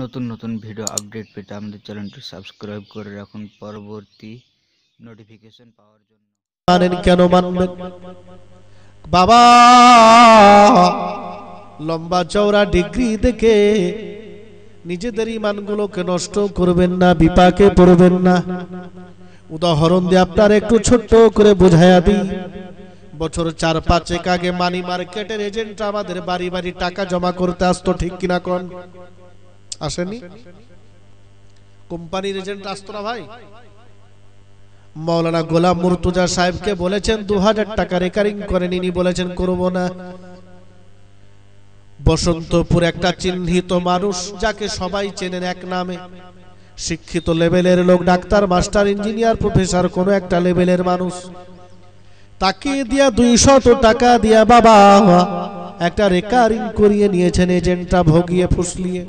নতুন নতুন video update পেতে আমাদের চ্যানেলটি সাবস্ক্রাইব করে রাখুন পরবর্তী নোটিফিকেশন পাওয়ার জন্য মানেন কেন মানবেন বাবা লম্বা চওড়া ডিগ্রি দেখে নিজেদের ইমানগুলোকে নষ্ট করবেন না বিপাকে পড়বেন না উদাহরণ দিয়ে আপনার একটু ছোট্ট করে বোঝাইয়া দিই বছর চার এক আগে মানি মার্কেটের এজেন্ট আমাদের বাড়ি বাড়ি টাকা জমা করতে আসতো ঠিক কিনা কন আসেনি কোম্পানির এজেন্ট আসতরা ভাই মাওলানা গোলাম মুরতুজা সাহেবকে বলেছেন দু হাজার টাকা রেকারিং করেন ইনি বলেছেন করব না বসন্তপুর একটা চিহ্নিত মানুষ যাকে সবাই চেনেন এক নামে শিক্ষিত লেভেলের লোক ডাক্তার মাস্টার ইঞ্জিনিয়ার প্রফেসর কোনো একটা লেভেলের মানুষ তাকে দিয়া দুইশত টাকা দিয়া বাবা একটা রেকারিং করিয়ে নিয়েছেন এজেন্টটা ভোগিয়ে ফুসলিয়ে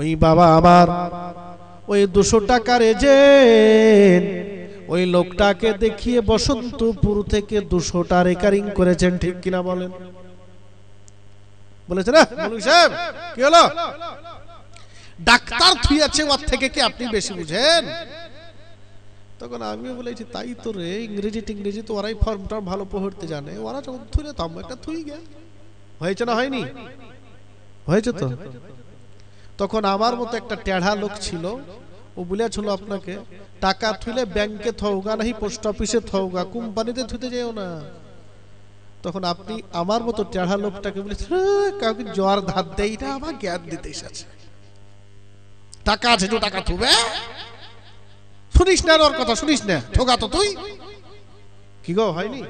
ওই বাবা আমার ওই দুশো টাকার এজেন্ট ওই লোকটাকে দেখিয়ে বসন্তপুর থেকে দুশোটা রেকারিং করেছেন ঠিক কিনা বলেন বলেছে না সাহেব কি হলো ডাক্তার থুইয়াছে ওর থেকে কি আপনি বেশি বুঝেন তখন আমিও বলেছি তাই তো রে ইংরেজি টিংরেজি তো ওরাই ফর্মটা ভালো পড়তে জানে ওরা যখন থুইলে তো আমি একটা থুই গে হয়েছে না হয়নি হয়েছে তো তখন আমার মতো একটা টেঢ়া লোক ছিল ও বলেছিল আপনাকে টাকা থুলে ব্যাংকে থৌগা নাহি পোস্ট অফিসে থৌগা কোম্পানিতে থুতে যেও না তখন আপনি আমার মতো টেঢ়া লোকটাকে বলেছেন হ্যাঁ, কাউকে জ্বর ধার দেয় এটা আমার জ্ঞান দিতে এসেছে টাকা আছে তো টাকা থুবে হ্যাঁ? শুনিস না ওর কথা শুনিস না ঠোকা তো তুই কি গো হয়নি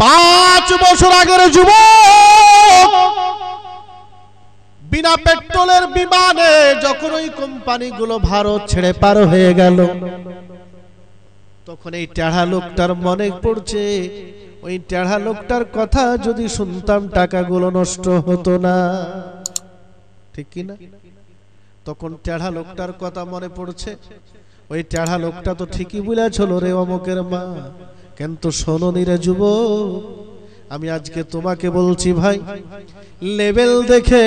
পাঁচ বছর আগের যুবক বিনা পেট্রোলের বিমানে যখন ওই কোম্পানিগুলো ভারত ছেড়ে পার হয়ে গেল তখন এই টেঢ়া লোকটার মনে পড়ছে ওই টেঢ়া লোকটার কথা যদি শুনতাম টাকাগুলো নষ্ট হতো না ঠিক কিনা তখন টেঢ়া লোকটার কথা মনে পড়ছে ওই টেঢ়া লোকটা তো ঠিকই বুঝেছিল রে অমকের মা কিন্তু শোনো নিরে যুবক আমি আজকে তোমাকে বলছি ভাই লেবেল দেখে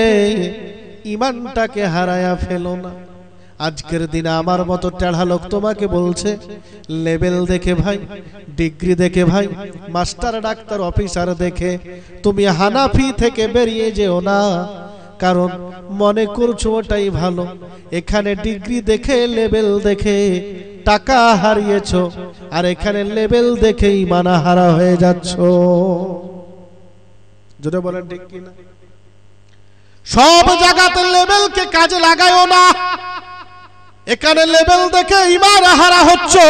ইমানটাকে হারায়া ফেলো না আজকের দিনে আমার মতো টেঢ়া লোক তোমাকে বলছে লেবেল দেখে ভাই ডিগ্রি দেখে ভাই মাস্টার ডাক্তার অফিসার দেখে তুমি হানাফি থেকে বেরিয়ে যেও না কারণ মনে করছো ওটাই ভালো এখানে ডিগ্রি দেখে লেবেল দেখে টাকা হারিয়েছ আর এখানে লেভেল দেখেই মানাহারা হয়ে যাচ্ছ যদি বলেন ঠিক না সব জায়গাতে কে কাজে লাগায়ও না এখানে লেভেল দেখে ইমান হারা হচ্ছে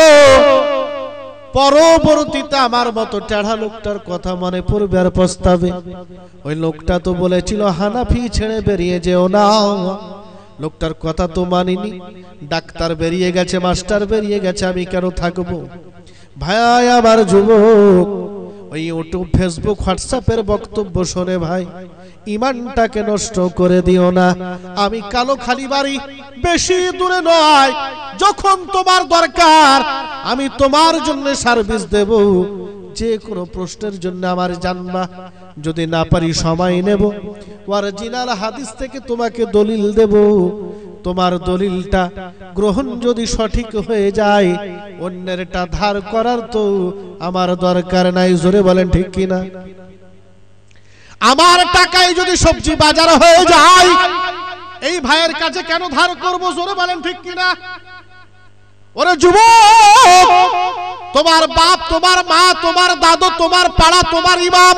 পরবর্তীতে আমার মতো টেঢ়া লোকটার কথা মনে পড়বে আর প্রস্তাবে ওই লোকটা তো বলেছিল হানাফি ছেড়ে বেরিয়ে যেও না লোকটার কথা তো মানিনি ডাক্তার বেরিয়ে গেছে মাস্টার বেরিয়ে গেছে আমি কেন থাকবো ভাই আমার যুবক ওই ইউটিউব ফেসবুক হোয়াটসঅ্যাপের বক্তব্য শোনে ভাই ইমানটাকে নষ্ট করে দিও না আমি কালো খালি বাড়ি বেশি দূরে নয় যখন তোমার দরকার আমি তোমার জন্য সার্ভিস দেব যে কোনো প্রশ্নের জন্য আমার জানবা যদি না পারি সময় নেব ওয়ারজিনাল হাদিস থেকে তোমাকে দলিল দেব তোমার দলিলটা গ্রহণ যদি সঠিক হয়ে যায় অন্যেরটা ধার করার তো আমার দরকার নাই জোরে বলেন ঠিক কি না আমার টাকায় যদি সবজি বাজার হয়ে যায় এই ভাইয়ের কাছে কেন ধার করব জোরে বলেন ঠিক কি না ওরে যুব তোমার বাপ তোমার মা তোমার দাদু তোমার পাড়া তোমার ইমাম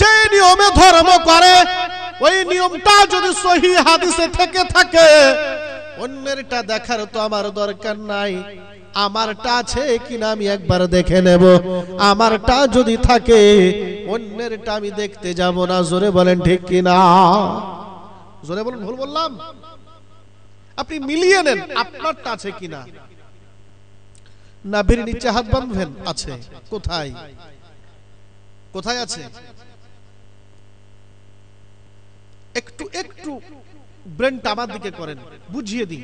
যে নিয়মে ধর্ম করে ওই নিয়মটা যদি সহি হাদিসে থেকে থাকে অন্যেরটা দেখার তো আমার দরকার নাই আমারটা আছে কিনা আমি একবার দেখে নেব আমারটা যদি থাকে অন্যেরটা আমি দেখতে যাব না জোরে বলেন ঠিক কিনা জোরে বলেন ভুল বললাম আপনি মিলিয়ে নেন আপনারটা আছে কিনা নাভির নিচে হাত বাঁধবেন আছে কোথায় কোথায় আছে একটু একটু ব্রেনটা আমার দিকে করেন বুঝিয়ে দিন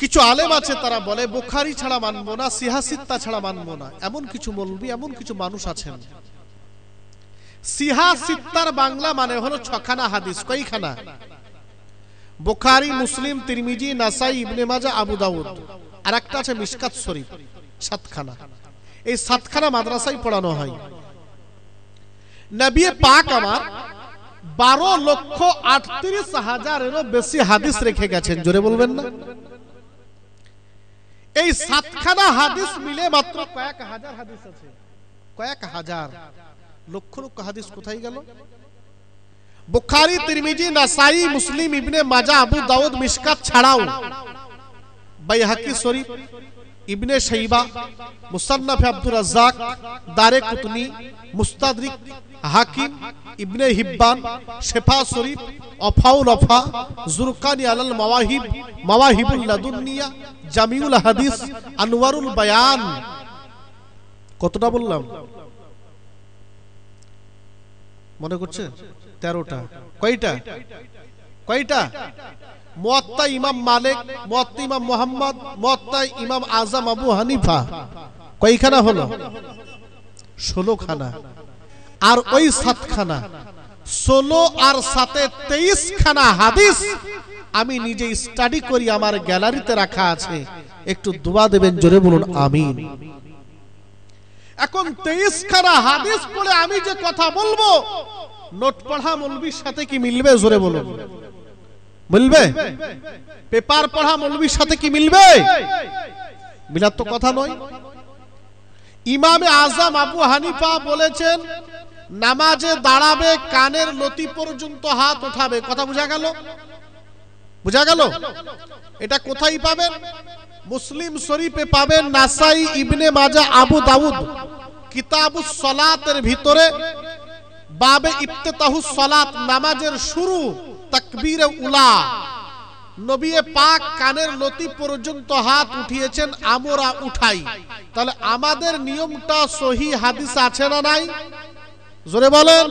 কিছু আলেম আছে তারা বলে বোখারি ছাড়া মানবো না সিহাসিত্তা ছাড়া মানবো না এমন কিছু মলবি এমন কিছু মানুষ আছেন সিহা সিত্তার বাংলা মানে হলো ছখানা হাদিস কয়খানা বোখারি মুসলিম তিরমিজি নাসাই ইবনে মাজা আবু দাউদ আর একটা আছে মিসকাত শরীফ সাতখানা এই সাতখানা মাদ্রাসায় পড়ানো হয় নবী পাক আমার বারো লক্ষ আটত্রিশ হাজারেরও বেশি হাদিস রেখে গেছেন জোরে বলবেন না এই সাতখানা হাদিস মিলে মাত্র কয়েক হাজার হাদিস আছে কয়েক হাজার লক্ষ লক্ষ হাদিস কোথায় গেল বুখারি তিরমিজি নাসাই মুসলিম ইবনে মাজা আবু দাউদ মিসকাত ছাড়াও বাইহাকি শরীফ ইবনে শাইবা মুসান্নাফে আব্দুর রাজ্জাক দারে কুতনি মুস্তাদরিক হাকিম ইবনে হিব্বান শেফা শরীফ অফাউ রফা জুরকানি আলাল মাওয়াহিব মাওয়াহিবুল লাদুনিয়া জামিউল হাদিস আনোয়ারুল বায়ান কতটা বললাম মনে করছে তেরোটা কয়টা কয়টা মোয়াত্তা ইমাম মালিক মোয়াত্তা ইমাম মোহাম্মদ মোয়াত্তা ইমাম আজম আবু হানিফা কয়খানা হলো ষোলোখানা খানা আর ওই সাতখানা ষোলো আর সাথে তেইশ খানা হাদিস আমি নিজে স্টাডি করি আমার গ্যালারিতে রাখা আছে একটু দোয়া দেবেন জোরে বলুন আমি এখন তেইশ খানা হাদিস বলে আমি যে কথা বলবো নোট পড়া মলবির সাথে কি মিলবে জোরে বলুন মিলবে পেপার পড়া মলবির সাথে কি মিলবে মিলার তো কথা নয় ইমামে আজম আবু হানিফা বলেছেন নামাজে দাঁড়াবে কানের নতি পর্যন্ত হাত উঠাবে কথা বোঝা গেল বুঝা গেল এটা কোথায় পাবেন মুসলিম শরীফে পাবেন নাসাই ইবনে মাজা আবু দাউদ কিতাব সলাতের ভিতরে বাবে ইফতেতাহু সলাত নামাজের শুরু তাকবীর উলা নবিয়ে পাক কানের নতি পর্যন্ত হাত উঠিয়েছেন আমরা উঠাই তাহলে আমাদের নিয়মটা সহি হাদিস আছে না নাই জোরে বলেন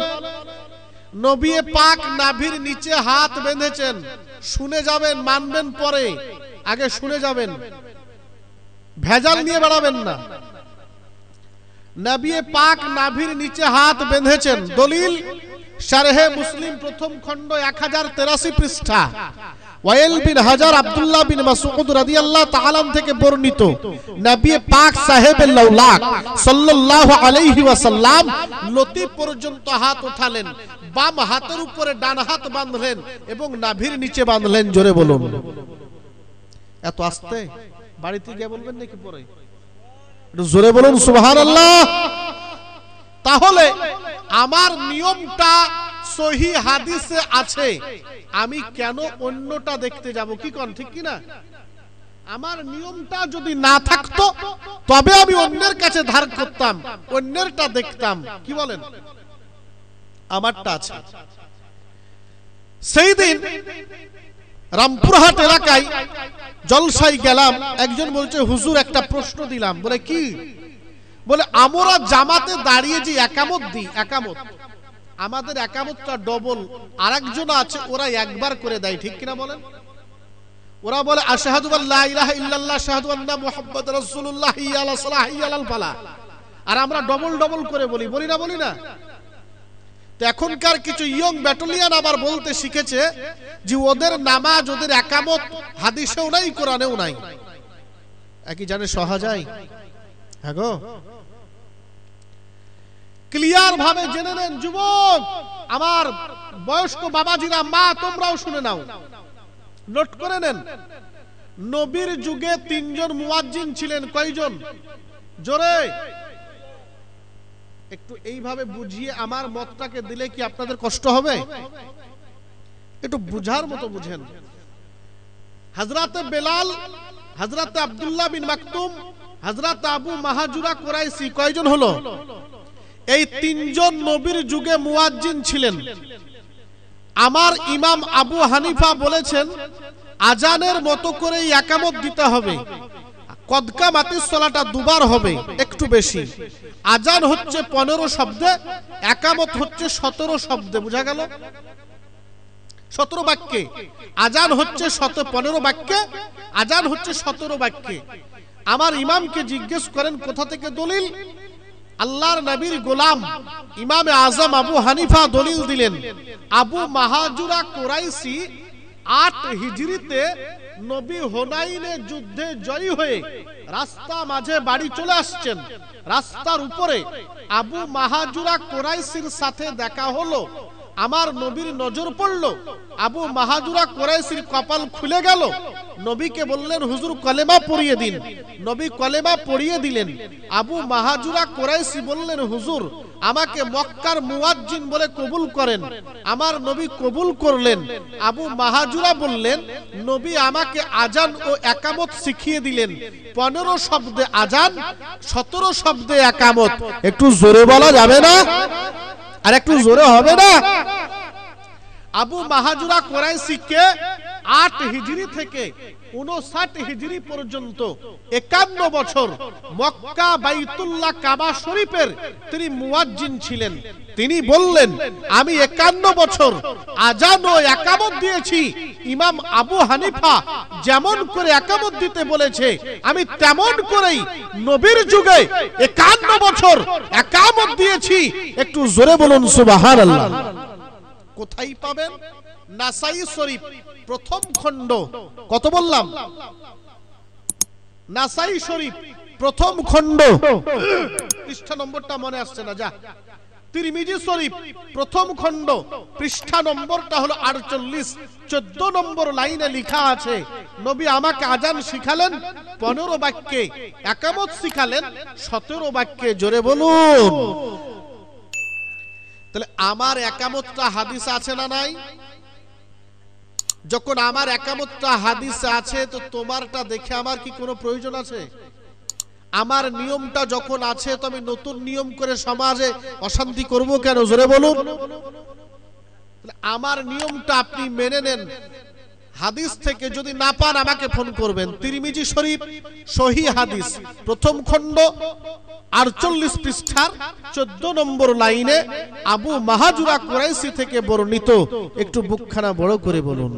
নবী পাক নাভির নিচে হাত বেঁধেছেন শুনে যাবেন মানবেন পরে আগে শুনে যাবেন ভেজাল নিয়ে বেড়াবেন না নাবিয়ে পাক নাভির নিচে হাত বেঁধেছেন দলিল সারেহে মুসলিম প্রথম খণ্ড এক হাজার তেরাশি পৃষ্ঠা ওয়াইল বিন হাজার আব্দুল্লাহ বিন মাসউদ রাদিয়াল্লাহু তাআলা থেকে বর্ণিত নবী পাক লাউলাক সাল্লাল্লাহু আলাইহি ওয়াসাল্লাম লতি পর্যন্ত হাত উঠালেন বাম হাতের উপরে ডান হাত বাঁধলেন এবং নাভির নিচে বাঁধলেন জোরে বলুন এত আস্তে বাড়িতে গিয়ে বলবেন নাকি পরে জোরে বলুন সুবহানাল্লাহ তাহলে আমার নিয়মটা সহি হাদিসে আছে আমি কেন অন্যটা দেখতে যাব কি কন ঠিক কিনা আমার নিয়মটা যদি না থাকতো তবে আমি অন্যের কাছে ধার করতাম অন্যেরটা দেখতাম কি বলেন আমারটা আছে সেই দিন রামপুরহাট এলাকায় জলসাই গেলাম একজন বলছে হুজুর একটা প্রশ্ন দিলাম বলে কি বলে আমরা জামাতে দাঁড়িয়ে যে একামত দিই একামত আমাদের একামতটা ডবল আর একজন আছে ওরা একবার করে দেয় ঠিক কিনা বলেন ওরা বলে আশাহাদু আল্লাহ ইলাহা ইল্লাল্লাহ শাহাদু আন্না মুহাম্মদ রাসূলুল্লাহ ইয়ালা সালাহ ইয়ালাল ফালা আর আমরা ডবল ডবল করে বলি বলি না বলি না তো এখনকার কিছু ইয়ং ব্যাটালিয়ান আবার বলতে শিখেছে যে ওদের নামাজ ওদের একামত হাদিসেও নাই কোরআনেও নাই একই জানে সহা যায় হ্যাঁ গো ক্লিয়ার ভাবে জেনে নেন যুবক আমার বয়স্ক বাবাজিরা মা তোমরাও শুনে নাও নোট করে নেন নবীর যুগে তিনজন মুওয়াজ্জিন ছিলেন কয়জন জোরে একটু এইভাবে বুঝিয়ে আমার মতটাকে দিলে কি আপনাদের কষ্ট হবে একটু বুঝার মতো বুঝেন হাজরাতে বেলাল হাজরাতে আব্দুল্লাহ বিন মাকতুম হাজরাতে আবু মাহাজুরা কোরাইসি কয়জন হলো এই তিনজন নবীর যুগে মুয়াজ্জিন ছিলেন আমার ইমাম আবু হানিফা বলেছেন আজানের মতো করে একামত দিতে হবে কদকা মাতির সলাটা দুবার হবে একটু বেশি আজান হচ্ছে পনেরো শব্দে একামত হচ্ছে সতেরো শব্দে বুঝা গেল সতেরো বাক্যে আজান হচ্ছে শত পনেরো বাক্যে আজান হচ্ছে সতেরো বাক্যে আমার ইমামকে জিজ্ঞেস করেন কোথা থেকে দলিল আল্লাহর নবীর গোলাম ইমামে আজম আবু হানিফা দলিল দিলেন আবু মাহাজুরা কোরাইসি আট হিজড়িতে নবী হোনাইনের যুদ্ধে জয়ী হয়ে রাস্তা মাঝে বাড়ি চলে আসছেন রাস্তার উপরে আবু মাহাজুরা কোরাইসির সাথে দেখা হলো আমার নবীর নজর পড়ল আবু মাহাজুরা কোরাইশির কপাল খুলে গেল নবীকে বললেন হুজুর কলেমা পড়িয়ে দিন নবী কলেমা পড়িয়ে দিলেন আবু মাহাজুরা কোরাইশি বললেন হুজুর আমাকে মক্কার মুয়াজ্জিন বলে কবুল করেন আমার নবী কবুল করলেন আবু মাহাজুরা বললেন নবী আমাকে আজান ও একামত শিখিয়ে দিলেন পনেরো শব্দে আজান সতেরো শব্দে একামত একটু জোরে বলা যাবে না আর একটু জোরে হবে না আবু মাহাজুরা কোরআন শিখকে আট হিজড়ি থেকে উনষাট হিজড়ি পর্যন্ত একান্ন বছর মক্কা বাইতুল্লাহ কাবা শরীফের তিনি মুওয়াজ্জিন ছিলেন তিনি বললেন আমি একান্ন বছর আজান ও একামত দিয়েছি ইমাম আবু হানিফা যেমন করে একামত দিতে বলেছে আমি তেমন করেই নবীর যুগে একান্ন বছর একামত দিয়েছি একটু জোরে বলুন সুবাহার কোথায় পাবেন নাসাই শরীফ প্রথম খণ্ড কত বললাম নাসাই শরীফ প্রথম খণ্ড পৃষ্ঠা নম্বরটা মনে আসছে না যা তিরমিজি শরীফ প্রথম খণ্ড পৃষ্ঠা নম্বরটা হলো আটচল্লিশ চোদ্দ নম্বর লাইনে লিখা আছে নবী আমাকে আজান শিখালেন পনেরো বাক্যে একামত শিখালেন সতেরো বাক্যে জোরে বলুন তাহলে আমার একামতটা হাদিস আছে না নাই যখন আমার একামতটা হাদিসে আছে তো তোমারটা দেখে আমার কি কোনো প্রয়োজন আছে আমার নিয়মটা যখন আছে তো আমি নতুন নিয়ম করে সমাজে অশান্তি করব কেন জোরে বলুন আমার নিয়মটা আপনি মেনে নেন হাদিস থেকে যদি না পান আমাকে ফোন করবেন তিরমিজি শরীফ সহি হাদিস প্রথম খণ্ড আটচল্লিশ পৃষ্ঠার চোদ্দ নম্বর লাইনে আবু মাহাজুরা কুরাইসি থেকে বর্ণিত একটু বুকখানা বড় করে বলুন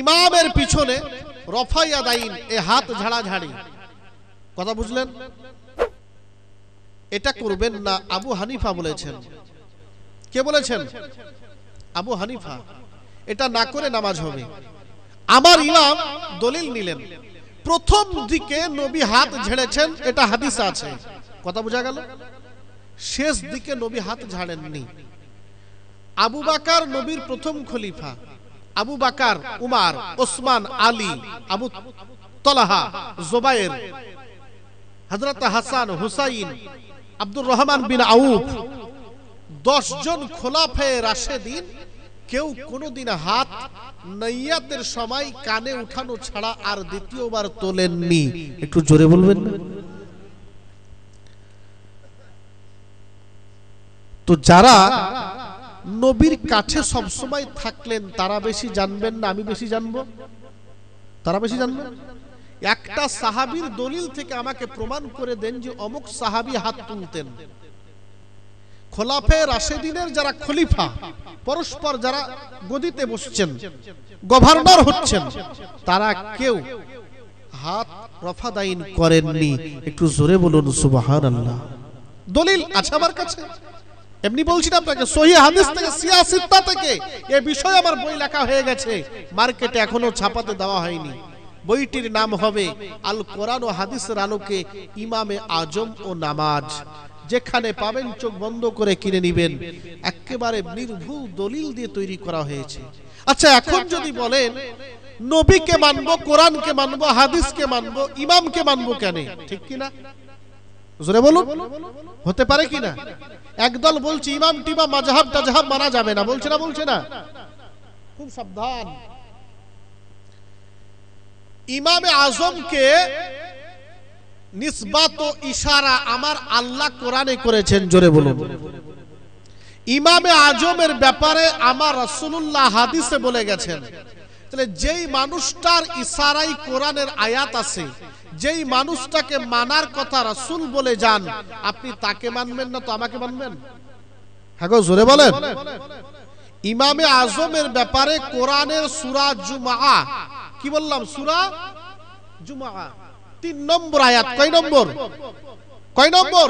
ইমামের পিছনে রফাইয়া দাইন এ হাত ঝাড়া ঝাড়ি কথা বুঝলেন এটা করবেন না আবু হানিফা বলেছেন কে বলেছেন আবু হানিফা এটা না করে নামাজ হবে আমার ইমাম দলিল নিলেন প্রথম দিকে নবী হাত ঝেড়েছেন এটা হাদিস আছে কথা বোঝা গেল শেষ দিকে নবী হাত ঝাড়েননি আবু বাকার নবীর প্রথম খলিফা আবু বাকার উমার ওসমান আলী আবু তলাহা জোবায়ের হজরত হাসান হুসাইন আব্দুর রহমান বিন আউফ দশজন খোলাফে রাশেদিন কেউ কোনোদিন হাত নৈয়াতের সময় কানে উঠানো ছাড়া আর দ্বিতীয়বার তোলেননি একটু জোরে বলবেন তো যারা নবীর কাছে সবসময় থাকলেন তারা বেশি জানবেন না আমি বেশি জানবো তারা বেশি জানবেন একটা সাহাবীর দলিল থেকে আমাকে প্রমাণ করে দেন যে অমুক সাহাবি হাত তুলতেন খোলাফে রাশেদিনের যারা খলিফা পরস্পর যারা গদিতে বসছেন গভর্নর হচ্ছেন তারা কেউ হাত রফাদাইন করেননি একটু জোরে বলুন সুবাহান আল্লাহ দলিল আছে আমার কাছে এমনি বলছি না আপনাকে সহি হাদিস থেকে সিয়াসিত্তা থেকে এ বিষয়ে আমার বই লেখা হয়ে গেছে মার্কেটে এখনো ছাপাতে দেওয়া হয়নি বইটির নাম হবে আল কোরআন ও হাদিসের আলোকে ইমামে আজম ও নামাজ যেখানে পাবেন চোখ বন্ধ করে কিনে নিবেন একেবারে নির্ভুল দলিল দিয়ে তৈরি করা হয়েছে আচ্ছা এখন যদি বলেন নবীকে মানবো কোরআনকে মানবো হাদিসকে মানবো ইমামকে মানবো কেন ঠিক কিনা জোরে বলুন হতে পারে কিনা একদল বলছে ইমাম টিমা মাজহাব টাজহাব মানা যাবে না বলছে না বলছে না খুব সাবধান ইমামে আজমকে নিসবাত ও ইশারা আমার আল্লাহ কোরআনে করেছেন জোরে বলুন ইমামে আজমের ব্যাপারে আমার রসুল্লাহ হাদিসে বলে গেছেন তাহলে যেই মানুষটার ইশারাই কোরআনের আয়াত আছে যেই মানুষটাকে মানার কথা রাসুল বলে যান আপনি তাকে মানবেন না তো আমাকে মানবেন হ্যাঁ গো জোরে বলেন ইমামে আজমের ব্যাপারে কোরআনের সুরা জুমা কি বললাম সুরা জুমা তিন নম্বর আয়াত কয় নম্বর কয় নম্বর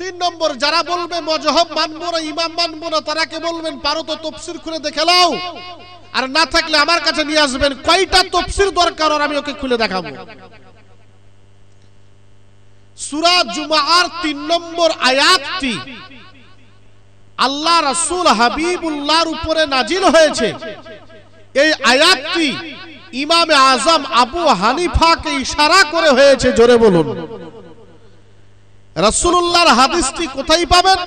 তিন নম্বর যারা বলবে মজহব মানবো না ইমাম মানবো না তারাকে বলবেন পারো তো তফসির খুলে দেখে নাও আর না থাকলে আমার কাছে নিয়ে আসবেন কয়টা তফসির দরকার আর আমি ওকে খুলে দেখাবো সুরা জুমার তিন নম্বর আয়াতটি আল্লাহ রাসূল হাবিবুল্লাহর উপরে নাজিল হয়েছে এই আয়াতটি ইমামে আজম আবু হানিফাকে ইশারা করে হয়েছে জোরে বলুন রসুল্লাহর হাদিসটি কোথায় পাবেন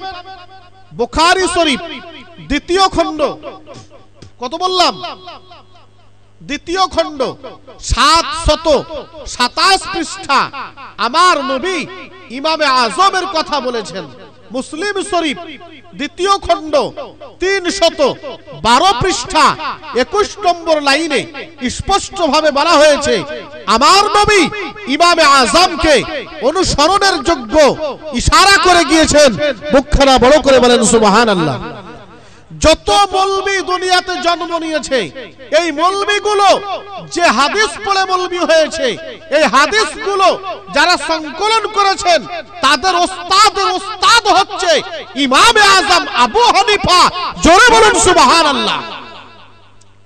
বোখারি শরীফ দ্বিতীয় খণ্ড কত বললাম দ্বিতীয় খণ্ড সাত শত সাতাশ পৃষ্ঠা আমার নবী ইমামে আজমের কথা বলেছেন মুসলিম শরীফ দ্বিতীয় খণ্ড তিন শত বারো পৃষ্ঠা একুশ নম্বর লাইনে স্পষ্টভাবে বলা হয়েছে আমার নবী ইমামে আজমকে অনুসরণের যোগ্য ইশারা করে গিয়েছেন মুখখানা বড় করে বলেন সুবাহান আল্লাহ যত মলবি দুনিয়াতে জন্ম নিয়েছে এই মলবিগুলো যে হাদিস পড়ে মলবি হয়েছে এই হাদিসগুলো যারা সংকলন করেছেন তাদের ওস্তাদের ওস্তাদ হচ্ছে ইমাম আজম আবু হানিফা জোরে বলুন সুবহান আল্লাহ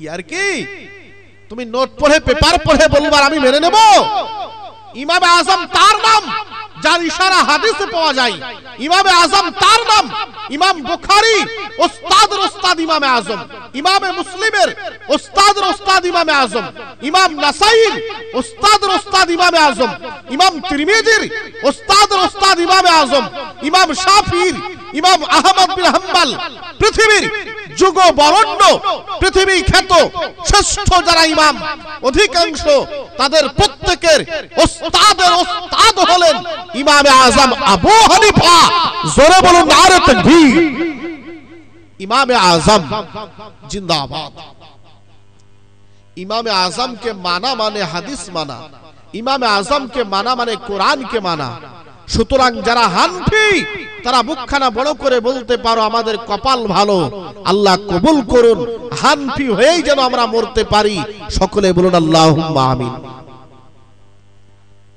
ইয়ার কি তুমি নোট পড়ে পেপার পড়ে বলবার আমি মেনে নেব ইমাম আজম তার নাম اعظم امام مسلم استاد استاد امام اعظم امام نسا استاد استاد امام اعظم امام ترمید استاد استاد امام اعظم امام شافر ইমাম আহমদ বিন হাম্বাল পৃথিবীর যুগ বরণ্য পৃথিবী খ্যাত শ্রেষ্ঠ যারা ইমাম অধিকাংশ তাদের প্রত্যেকের ওস্তাদের ওস্তাদ হলেন ইমাম আজম আবু হানিফা জোরে বলুন আরে তাকবীর ইমামে আজম জিন্দাবাদ ইমামে কে মানা মানে হাদিস মানা ইমাম ইমামে কে মানা মানে কে মানা সুতরাং যারা হানফি তারা মুখখানা বড় করে বলতে পারো আমাদের কপাল ভালো আল্লাহ কবুল করুন হানফি হয়েই যেন আমরা মরতে পারি সকলে বলুন আল্লাহ আমিন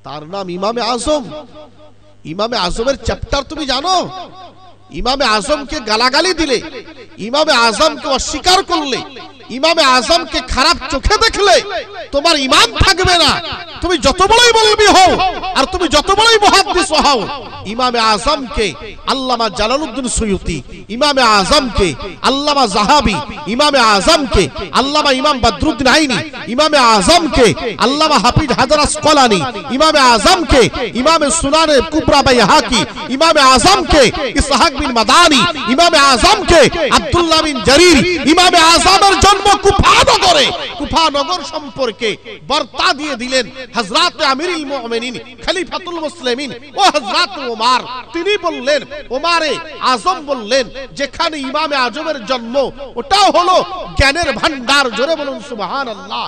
তার নাম ইমামে আজম ইমামে আজমের চ্যাপ্টার তুমি জানো ইমামে আজমকে গালাগালি দিলে ইমামে আজমকে অস্বীকার করলে ইমামে আজমকে খারাপ চোখে দেখলে তোমার ইমান থাকবে না তুমি যত বড়ই বলবি হও আর তুমি যত বড়ই মহাদ্দিস হও ইমামে আজমকে আল্লামা জালালউদ্দিন সৈয়দি ইমামে আজমকে আল্লামা জাহাবি ইমামে আজমকে আল্লামা ইমাম বদরুদ্দিন আইনি ইমামে আজমকে আল্লামা হাফিজ হাজারা স্কলানি ইমামে আজমকে ইমামে সুনানে কুবরা বাই হাকি ইমামে আজমকে ইসহাক বিন মাদানি ইমামে আজমকে আব্দুল্লাহ বিন জারির ইমামে আজমের জন্য গ্রাম্য কুফানগরে কুফানগর সম্পর্কে বার্তা দিয়ে দিলেন হযরত আমিরুল মুমিনিন খলিফাতুল মুসলিমিন ও তিনি বললেন ওমারে আজম বললেন যেখানে ইমামে আজমের জন্ম ওটাও হলো জ্ঞানের ভান্ডার জোরে বলুন সুবহানাল্লাহ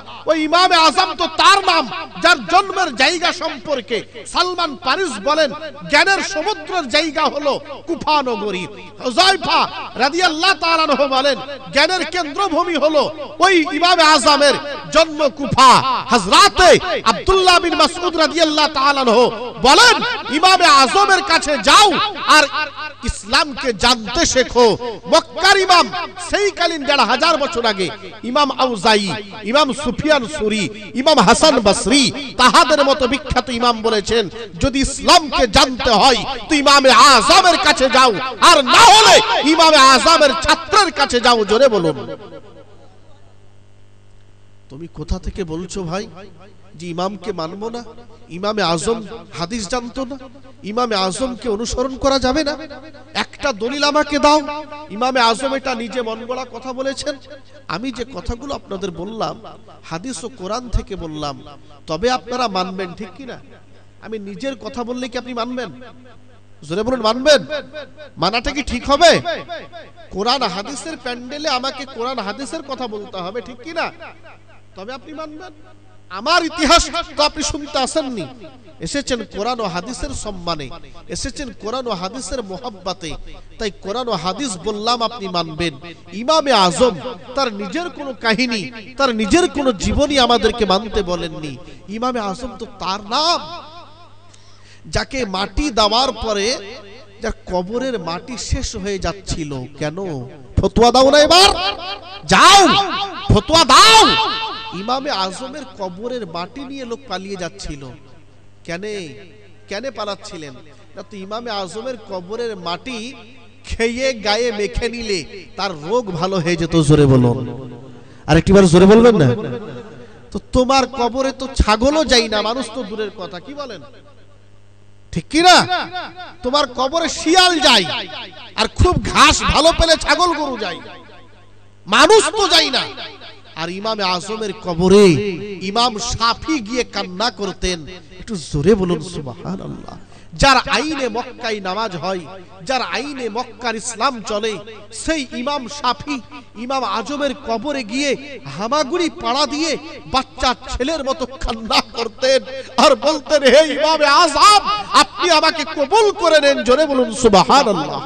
ইমামে আজম তো তার নাম যার জন্মের জায়গা সম্পর্কে সালমান পারিস বলেন জ্ঞানের সমুদ্রের জায়গা হলো কুফানগরী হুযায়ফা রাদিয়াল্লাহু তাআলা বলেন জ্ঞানের কেন্দ্রভূমি হলো হলো ওই ইমামে আজমের জন্ম কুফা হজরাতে আব্দুল্লাহ বিন মাসউদ রাদিয়াল্লাহু তাআলা বলেন ইমামে আজমের কাছে যাও আর ইসলামকে জানতে শেখো মক্কার ইমাম সেই কালীন দেড় হাজার বছর আগে ইমাম আউজাই ইমাম সুফিয়ান সুরি ইমাম হাসান বসরি তাহাদের মতো বিখ্যাত ইমাম বলেছেন যদি ইসলামকে জানতে হয় তো ইমামে আজমের কাছে যাও আর না হলে ইমামে আজমের ছাত্রের কাছে যাও জোরে বলুন তুমি কোথা থেকে বলছো ভাই যে ইমামকে মানব না ইমামে আজম হাদিস জানতো না ইমামে আজমকে অনুসরণ করা যাবে না একটা দলিল আমাকে দাও ইমামে আজম এটা নিজে মন গড়া কথা বলেছেন আমি যে কথাগুলো আপনাদের বললাম হাদিস ও কোরআন থেকে বললাম তবে আপনারা মানবেন ঠিক কিনা আমি নিজের কথা বললে কি আপনি মানবেন জোরে বলুন মানবেন মানাটা কি ঠিক হবে কোরআন হাদিসের প্যান্ডেলে আমাকে কোরআন হাদিসের কথা বলতে হবে ঠিক কিনা তবে আপনি মানবেন আমার ইতিহাস তো আপনি শুনতে আসেননি এসেছেন কোরআন ও হাদিসের সম্মানে এসেছেন কোরআন ও হাদিসের মোহাব্বাতে তাই কোরআন ও হাদিস বললাম আপনি মানবেন ইমামে আজম তার নিজের কোনো কাহিনী তার নিজের কোনো জীবনী আমাদেরকে মানতে বলেননি ইমামে আজম তো তার নাম যাকে মাটি দেওয়ার পরে যার কবরের মাটি শেষ হয়ে যাচ্ছিল কেন ফতুয়া দাও না এবার যাও ফতুয়া দাও ইমামে আজমের কবরের বাটি নিয়ে লোক পালিয়ে যাচ্ছিল কেন কেন পালাচ্ছিলেন না তো ইমামে আজমের কবরের মাটি খেয়ে গায়ে মেখে নিলে তার রোগ ভালো হয়ে যেত জোরে বলো আর একটিবার জোরে বলবেন না তো তোমার কবরে তো ছাগলও যাই না মানুষ তো দূরের কথা কি বলেন ঠিক কি না তোমার কবরে শিয়াল যায় আর খুব ঘাস ভালো পেলে ছাগল গরু যায় মানুষ তো যাই না আর ইমামে আজমের কবরে ইমাম সাফি গিয়ে কান্না করতেন একটু জোরে বলুন সুবাহান আল্লাহ যার আইনে মক্কাই নামাজ হয় যার আইনে মক্কার ইসলাম চলে সেই ইমাম সাফি ইমাম আজমের কবরে গিয়ে হামাগুড়ি পাড়া দিয়ে বাচ্চা ছেলের মতো কান্না করতেন আর বলতেন হে ইমাম আজম আপনি আমাকে কবুল করে নেন জোরে বলুন সুবাহান আল্লাহ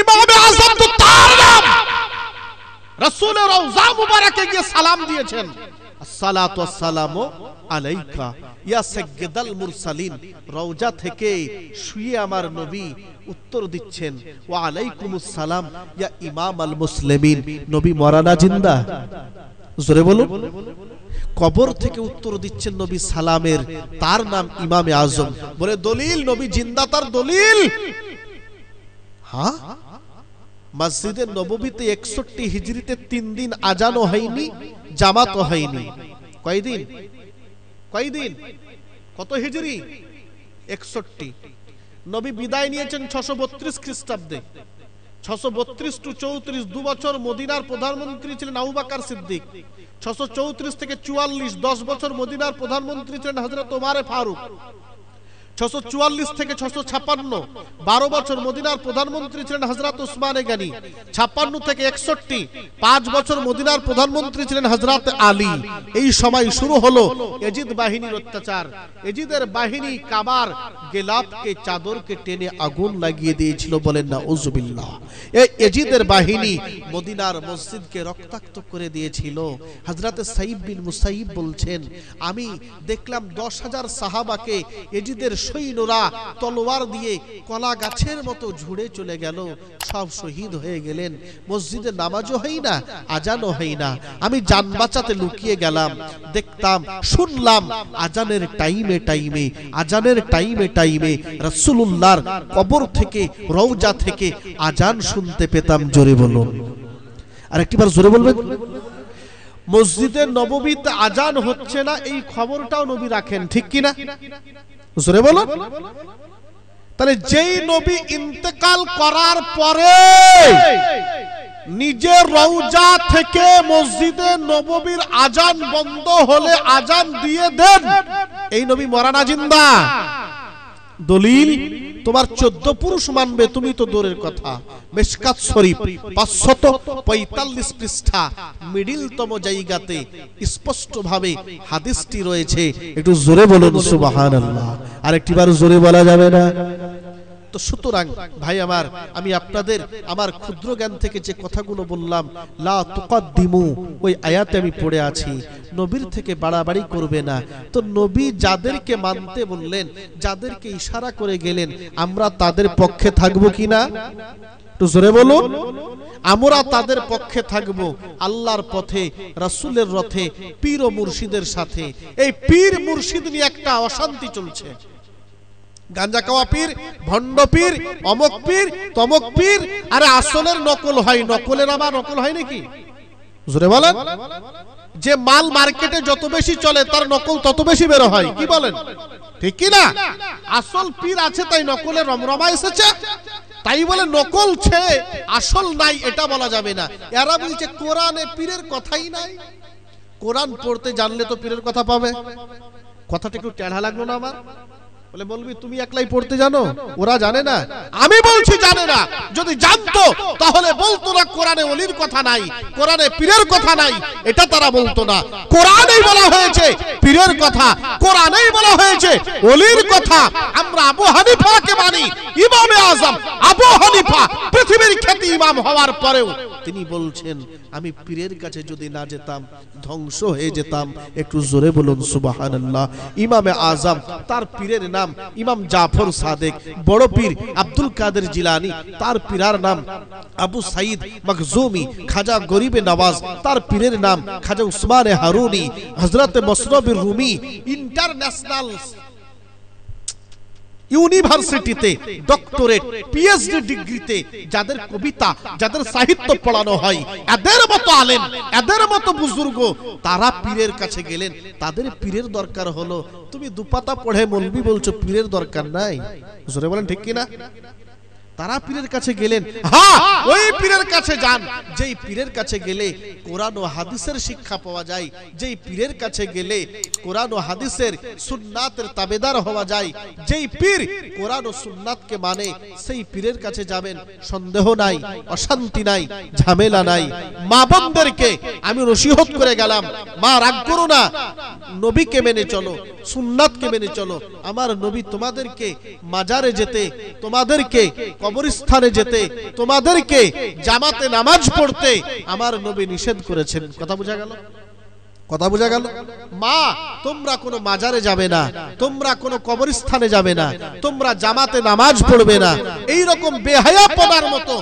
ইমাম আজম তো তার নাম রওজা মুবারাকে গিয়ে সালাম দিয়েছেন আসসালাতু আসসালামু আলাইকা ইয়া সাইয়্যিদাল মুরসালিন রওজা থেকে শুয়ে আমার নবী উত্তর দিচ্ছেন ওয়া আলাইকুমুস সালাম ইয়া ইমামাল মুসলিমিন নবী জিন্দা জোরে বলুন কবর থেকে উত্তর দিচ্ছেন নবী সালামের তার নাম ইমামে আজম বলে দলিল নবী জিন্দা তার দলিল হ্যাঁ মসজিদে নবমীতে একষট্টি হিজড়িতে তিন দিন আজানো হয়নি জামাত হয়নি কয়দিন কয়দিন কত হিজড়ি একষট্টি নবী বিদায় নিয়েছেন ছশো বত্রিশ খ্রিস্টাব্দে ছশো বত্রিশ টু চৌত্রিশ দু বছর মদিনার প্রধানমন্ত্রী ছিলেন আউবাকার সিদ্দিক ছশো চৌত্রিশ থেকে চুয়াল্লিশ দশ বছর মদিনার প্রধানমন্ত্রী ছিলেন হজরত ওমারে ফারুক ছশো চুয়াল্লিশ থেকে ছশো ছাপ্পান্ন বারো বছর মদিনার প্রধানমন্ত্রী ছিলেন হজরত উসমানে গানি ছাপ্পান্ন থেকে একষট্টি পাঁচ বছর মদিনার প্রধানমন্ত্রী ছিলেন হজরত আলী এই সময় শুরু হলো এজিদ বাহিনীর অত্যাচার এজিদের বাহিনী কাবার গেলাপকে চাদরকে টেনে আগুন লাগিয়ে দিয়েছিল বলেন না উজবিল্লাহ এই এজিদের বাহিনী মদিনার মসজিদকে রক্তাক্ত করে দিয়েছিল হজরতে সাইব বিন মুসাইব বলছেন আমি দেখলাম দশ হাজার সাহাবাকে এজিদের সৈন্যরা তলোয়ার দিয়ে কলা গাছের মতো ঝুড়ে চলে গেল সব শহীদ হয়ে গেলেন মসজিদে নামাজও হই না আজানও হই না আমি যান বাঁচাতে লুকিয়ে গেলাম দেখতাম শুনলাম আজানের টাইমে টাইমে আজানের টাইমে টাইমে রসুল্লাহর কবর থেকে রৌজা থেকে আজান শুনতে পেতাম জোরে বলুন আর একটিবার জোরে বলবেন মসজিদের নববীতে আজান হচ্ছে না এই খবরটাও নবী রাখেন ঠিক কিনা জোরে বলো তাহলে যেই নবী ইন্তেকাল করার পরে নিজের রৌজা থেকে মসজিদে নববীর আজান বন্ধ হলে আজান দিয়ে দেন এই নবী মরানা জিন্দা দলিল তোমার চোদ্দ পুরুষ মানবে তুমি তো দূরের কথা মেসকাত শরীফ পাঁচশত পঁয়তাল্লিশ পৃষ্ঠা মিডিলতম জায়গাতে স্পষ্টভাবে হাদিসটি রয়েছে একটু জোরে বলুন সুবাহ আর আর একটিবার জোরে বলা যাবে না তো সুতরাং ভাই আমার আমি আপনাদের আমার ক্ষুদ্র জ্ঞান থেকে যে কথাগুলো বললাম লা তুকাদ্দিমু ওই আয়াতে আমি পড়ে আছি নবীর থেকে বাড়াবাড়ি করবে না তো নবী যাদেরকে মানতে বললেন যাদেরকে ইশারা করে গেলেন আমরা তাদের পক্ষে থাকবো কি না জোরে বলো আমরা তাদের পক্ষে থাকব আল্লাহর পথে রাসুলের রথে পীর ও মুর্শিদের সাথে এই পীর মুর্শিদ নিয়ে একটা অশান্তি চলছে গাঞ্জা কাওয়া পীর ভণ্ড পীর অমক পীর তমক পীর আরে আসলের নকল হয় নকলের আবার নকল হয় নাকি জোরে বলেন যে মাল মার্কেটে যত বেশি চলে তার নকল তত বেশি বের হয় কি বলেন ঠিক কি না আসল পীর আছে তাই নকলে রমরমা এসেছে তাই বলে নকল ছে আসল নাই এটা বলা যাবে না এরা বলছে কোরআনে পীরের কথাই নাই কোরআন পড়তে জানলে তো পীরের কথা পাবে কথাটা একটু টেঢা লাগলো না আমার বলে বলবি তুমি একলাই পড়তে জানো ওরা জানে না আমি বলছি জানে না যদি জানতো তাহলে বলতো না কোরআনে অলির কথা নাই কোরআনে পীরের কথা নাই এটা তারা বলতো না কোরআনেই বলা হয়েছে পীরের কথা কোরআনেই বলা হয়েছে অলির কথা আমরা আবু হানিফাকে মানি ইমামে আজম আবু হানিফা পৃথিবীর খ্যাতি ইমাম হওয়ার পরেও তিনি বলছেন আমি পীরের কাছে যদি না যেতাম ধ্বংস হয়ে যেতাম একটু জোরে বলুন সুবাহানাল্লাহ ইমামে আজম তার পীরের না নাম ইমাম জাফর সাদেক বড় পীর আব্দুল কাদের জিলানি তার পীরার নাম আবু সাইদ মখজুমি খাজা গরিবে নওয়াজ তার পীরের নাম খাজা উসমান হারুনি হজরত মসরবির রুমি ইন্টারন্যাশনাল ইউনিভার্সিটিতে ডক্টরেট পিএইচডি ডিগ্রিতে যাদের কবিতা যাদের সাহিত্য পড়ানো হয় এদের মতো আলেম এদের মতো বুজুর্গ তারা পীরের কাছে গেলেন তাদের পীরের দরকার হলো তুমি দুপাতা পড়ে মলবি বলছো পীরের দরকার নাই জোরে বলেন ঠিক কিনা তারা পীরের কাছে গেলেন হ্যাঁ ওই পীরের কাছে যান যেই পীরের কাছে গেলে কোরআন ও হাদিসের শিক্ষা পাওয়া যায় যেই পীরের কাছে গেলে কোরআন ও হাদিসের সুন্নাতের তাবেদার হওয়া যায় যেই পীর কোরআন ও সুন্নাতকে মানে সেই পীরের কাছে যাবেন সন্দেহ নাই অশান্তি নাই ঝামেলা নাই মা বোনদেরকে আমি নসিহত করে গেলাম মা রাগ করো না নবীকে মেনে চলো সুন্নাতকে মেনে চলো আমার নবী তোমাদেরকে মাজারে যেতে তোমাদেরকে কবরস্থানে যেতে তোমাদেরকে জামাতে নামাজ পড়তে আমার নবী নিষেধ করেছেন কথা বোঝা গেল কথা বোঝা গেল মা তোমরা কোনো মাজারে যাবে না তোমরা কোনো কবরস্থানে যাবে না তোমরা জামাতে নামাজ পড়বে না এই রকম বেহায়া বেহায়াপনার মতো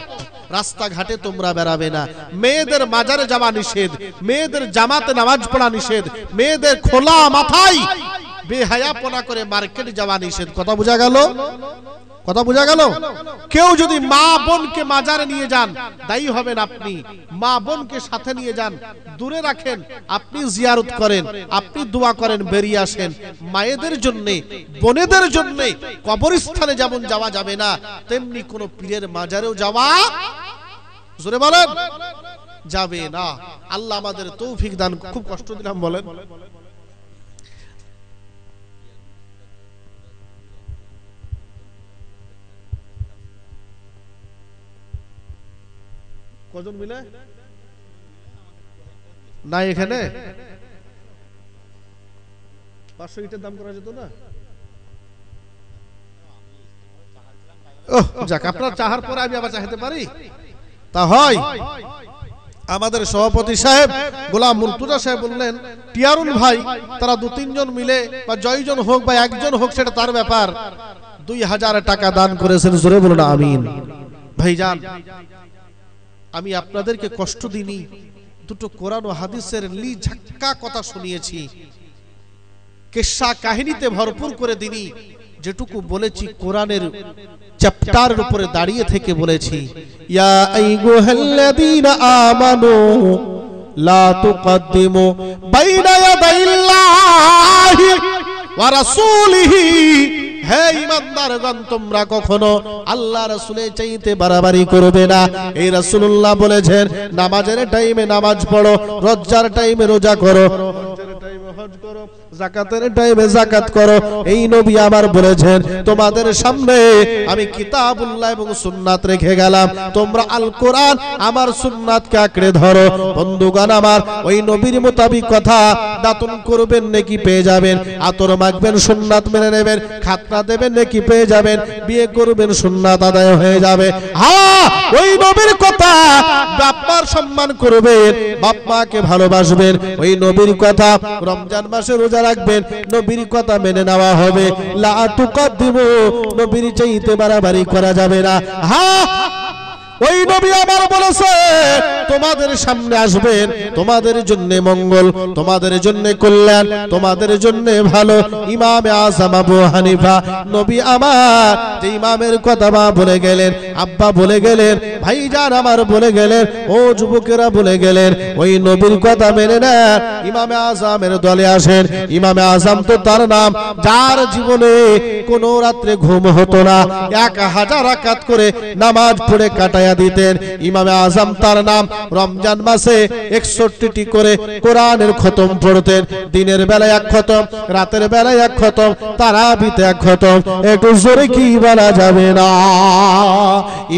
রাস্তাঘাটে তোমরা বেড়াবে না মেয়েদের মাজারে যাওয়া নিষেধ মেয়েদের জামাতে নামাজ পড়া নিষেধ মেয়েদের খোলা মাথায় বেহায়াপনা করে মার্কেট যাওয়া নিষেধ কথা বোঝা গেল কথা বোঝা গেল কেউ যদি মা বোনকে মাজারে নিয়ে যান দায়ী হবেন আপনি মা বোনকে সাথে নিয়ে যান দূরে রাখেন আপনি জিয়ারত করেন আপনি দোয়া করেন বেরিয়ে আসেন মায়েদের জন্যে বোনেদের জন্যে কবরস্থানে যেমন যাওয়া যাবে না তেমনি কোনো পীরের মাজারেও যাওয়া জোরে বলেন যাবে না আল্লাহ আমাদের তৌফিক দান খুব কষ্ট দিলাম বলেন কজন মিলে নাই এখানে পাঁচশো ইটের দাম করা যেত না যাক আপনার চাহার পরে আমি আবার চাহাতে পারি তা হয় আমাদের সভাপতি সাহেব গোলাম মুর্তুজা সাহেব বললেন টিয়ারুল ভাই তারা দু তিনজন মিলে বা জয়জন হোক বা একজন হোক সেটা তার ব্যাপার দুই হাজার টাকা দান করেছেন জোরে বলুন আমিন ভাইজান আমি আপনাদেরকে কষ্ট দিনি দুটো কোরআন ও হাদিসের লি ঝাক্কা কথা শুনিয়েছি কেশা কাহিনীতে ভরপুর করে দিনি যেটুকু বলেছি কোরআনের চ্যাপ্টারের উপরে দাঁড়িয়ে থেকে বলেছি ইয়া আইগুহাল্লাযীনা আমানু লা তুকদ্দিমু বাইনা ইয়াদাইল্লাহি ওয়া রাসূলিহি হে ইমানদারগণ তোমরা কখনো আল্লাহ রাসূলের চাইতে বাড়াবাড়ি করবে না এই রাসূলুল্লাহ বলেছেন নামাজের টাইমে নামাজ পড়ো রোজার টাইমে রোজা করো রোজার টাইমে হজ করো জাকাতের টাইমে জাকাত করো এই নবী আমার বলেছেন তোমাদের সামনে আমি কিতাবুল্লাহ এবং সুন্নাত রেখে গেলাম তোমরা আল কোরআন আমার সুন্নাতকে আঁকড়ে ধরো বন্ধুগণ আমার ওই নবীর মোতাবেক কথা দাতন করবেন নাকি পেয়ে যাবেন আতর মাখবেন সুন্নাত মেনে নেবেন খাতনা দেবেন নাকি পেয়ে যাবেন বিয়ে করবেন সুন্নাত আদায় হয়ে যাবে হ্যাঁ ওই নবীর কথা বাপমার সম্মান করবেন বাপমাকে ভালোবাসবেন ওই নবীর কথা রমজান মাসে রোজা রাখবেন নবীর কথা মেনে নেওয়া হবে লা দিব নবীর চাইতে বাড়াবাড়ি করা যাবে না হা ওই নবী আমার বলেছে তোমাদের সামনে আসবেন তোমাদের জন্য মঙ্গল তোমাদের জন্য কল্যাণ তোমাদের জন্য ভালো ইমামে আজম আবু হানিফা নবী আমার যে ইমামের কথা মা বলে গেলেন আব্বা বলে গেলেন ভাইজান আমার বলে গেলেন ও যুবকেরা বলে গেলেন ওই নবীর কথা মেনে নেন ইমামে আজমের দলে আসেন ইমামে আজম তো তার নাম যার জীবনে কোনো রাত্রে ঘুম হতো না এক হাজার আকাত করে নামাজ পড়ে কাটায় হেদায়া দিতেন ইমামে আজম তার নাম রমজান মাসে একষট্টি করে কোরআনের খতম পড়তেন দিনের বেলায় এক খতম রাতের বেলায় এক খতম তারা বিতে এক খতম একটু জোরে কি বলা যাবে না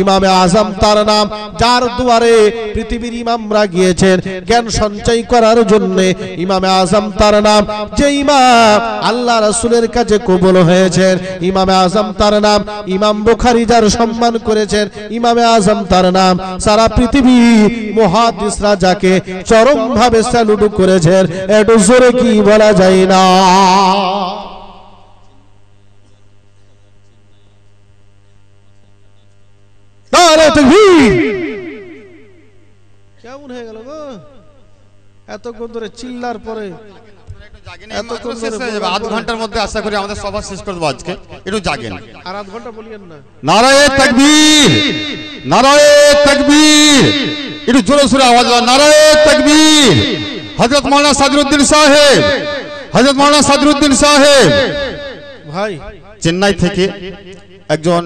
ইমামে আজম তার নাম যার দুয়ারে পৃথিবীর ইমামরা গিয়েছেন জ্ঞান সঞ্চয় করার জন্য ইমামে আজম তার নাম যে ইমাম আল্লাহ রাসুলের কাছে কবল হয়েছেন ইমামে আজম তার নাম ইমাম বুখারি যার সম্মান করেছেন ইমামে আজম তার নাম সারা পৃথিবী মহাদিসরা যাকে চরম ভাবে স্যালুট করেছেন এটু জোরে কি বলা যায় না কেমন হয়ে গেল গো এতক্ষণ ধরে চিল্লার পরে আধ ঘন্টার মধ্যে আশা করি আমাদের জাগেন তাকবীর জোরে সুরে আওয়াজ তাকবীর সাদরুদ্দিন সাহেব সাদরুদ্দিন সাহেব চেন্নাই থেকে একজন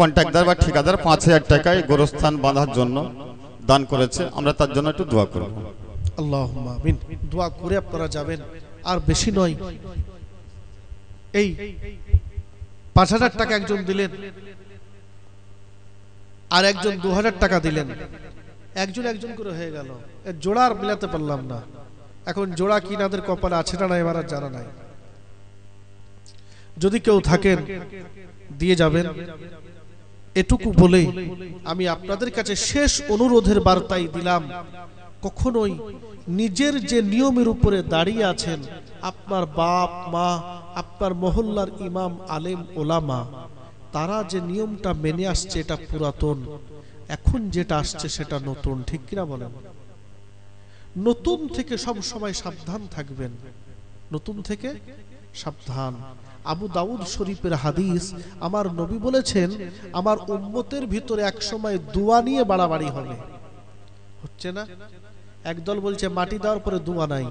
কন্ট্রাক্টার বা ঠিকাদার পাঁচ হাজার টাকায় গোরস্থান বাঁধার জন্য দান করেছে আমরা তার জন্য একটু দোয়া করবো আল্লাহ দোয়া করে আপনারা যাবেন আর বেশি নয় এই পাঁচ হাজার টাকা একজন দিলেন আর একজন দু টাকা দিলেন একজন একজন করে হয়ে গেল জোড়া আর মিলাতে পারলাম না এখন জোড়া কি নাদের কপালে আছে না এবার আর জানা নাই যদি কেউ থাকেন দিয়ে যাবেন এটুকু বলেই আমি আপনাদের কাছে শেষ অনুরোধের বার্তাই দিলাম কখনোই নিজের যে নিয়মের উপরে দাঁড়িয়ে আছেন আপনার বাপ মা আপনার মহল্লার ইমাম আলেম ওলামা তারা যে নিয়মটা মেনে আসছে এটা পুরাতন এখন যেটা আসছে সেটা নতুন ঠিক কিনা বলেন নতুন থেকে সব সময় সাবধান থাকবেন নতুন থেকে সাবধান আবু দাউদ শরীফের হাদিস আমার নবী বলেছেন আমার উম্মতের ভিতরে এক সময় দোয়া নিয়ে বাড়াবাড়ি হবে হচ্ছে না একদল বলছে মাটি দেওয়ার পরে দোয়া নাই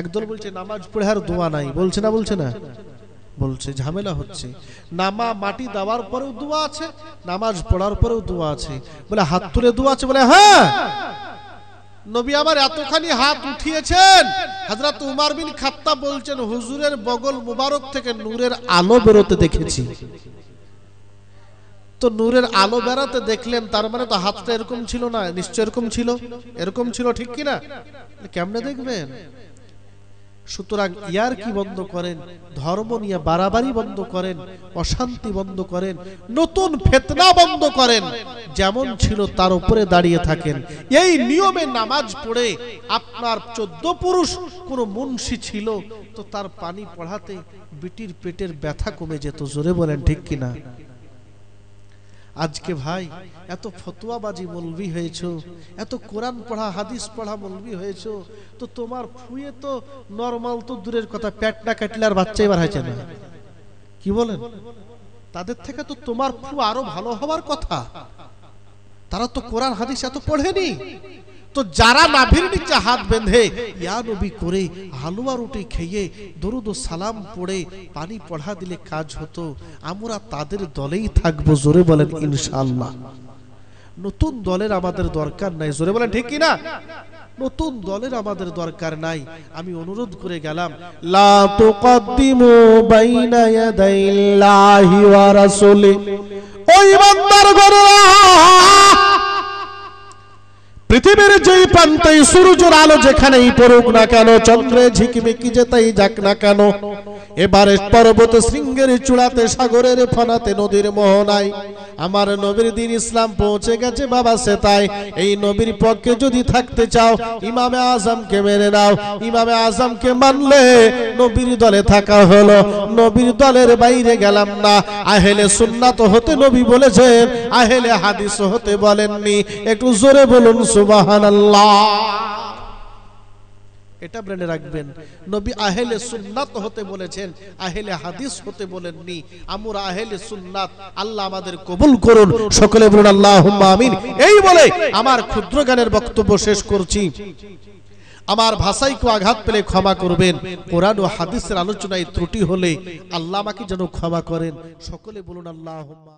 একদল বলছে নামাজ পড়ে আর দোয়া নাই বলছে না বলছে না বলছে ঝামেলা হচ্ছে নামা মাটি দেওয়ার পরেও দোয়া আছে নামাজ পড়ার পরেও দোয়া আছে বলে হাত তুলে দোয়া আছে বলে হ্যাঁ নবী আমার এতখানি হাত উঠিয়েছেন হাজরাত উমার বিন খাত্তা বলছেন হুজুরের বগল মুবারক থেকে নূরের আলো বেরোতে দেখেছি তো নূরের আলো বেড়াতে দেখলেন তার মানে তো হাতটা এরকম ছিল না নিশ্চয় এরকম ছিল এরকম ছিল ঠিক কিনা কেমনে দেখবেন সুতরাং ইয়ার কি বন্ধ করেন ধর্ম নিয়ে বাড়াবাড়ি বন্ধ করেন অশান্তি বন্ধ করেন নতুন ফেতনা বন্ধ করেন যেমন ছিল তার উপরে দাঁড়িয়ে থাকেন এই নিয়মে নামাজ পড়ে আপনার চোদ্দ পুরুষ কোনো মুন্সি ছিল তো তার পানি পড়াতে বিটির পেটের ব্যথা কমে যেত জোরে বলেন ঠিক কিনা আজকে ভাই এত ফতুয়াবাজি মলবি হয়েছ এত কোরআন পড়া হাদিস পড়া মলবি হয়েছ তো তোমার ফুয়ে তো নর্মাল তো দূরের কথা প্যাট না কাটলে আর বাচ্চা এবার হয়েছে না কি বলেন তাদের থেকে তো তোমার ফু আরো ভালো হওয়ার কথা তারা তো কোরআন হাদিস এত পড়েনি তো যারা নাভির নিচে হাত বেঁধে ইয়া নবী করে হালুয়া রুটি খেয়ে দরুদ সালাম পড়ে পানি পড়া দিলে কাজ হতো আমরা তাদের দলেই থাকবো জোরে বলেন ইনশাল্লাহ নতুন দলের আমাদের দরকার নাই জোরে বলেন ঠিক কিনা নতুন দলের আমাদের দরকার নাই আমি অনুরোধ করে গেলাম লা তুকদ্দিমু বাইনা ইয়াদাইল্লাহি ওয়া রাসূলি পৃথিবীর যেই প্রান্তে সূর্যের আলো যেখানেই পড়ুক না কেন চন্দ্রে ঝিকিমিকি যেতেই যাক না কেন এবারে পর্বত শৃঙ্গের চূড়াতে সাগরের ফনাতে নদীর মোহনায় আমার নবীর দিন ইসলাম পৌঁছে গেছে বাবা সেতাই এই নবীর পক্ষে যদি থাকতে চাও ইমামে আজমকে মেনে নাও ইমামে আজমকে মানলে নবীর দলে থাকা হলো নবীর দলের বাইরে গেলাম না আহেলে সুন্নাত হতে নবী বলেছেন আহেলে হাদিস হতে বলেননি একটু জোরে বলুন এটা রাখবেন নবী আহেলে সুন্নাত হতে বলেছেন আহেলে হাদিস হতে বলেননি আমরা আহেলে সুন্নাত আল্লাহ আমাদের কবুল করুন সকলে বলুন আল্লাহ আমিন এই বলে আমার ক্ষুদ্র গানের বক্তব্য শেষ করছি আমার ভাষাইকে আঘাত পেলে ক্ষমা করবেন কোরআন ও হাদিসের আলোচনায় ত্রুটি হলে আল্লাহ আমাকে যেন ক্ষমা করেন সকলে বলুন আল্লাহ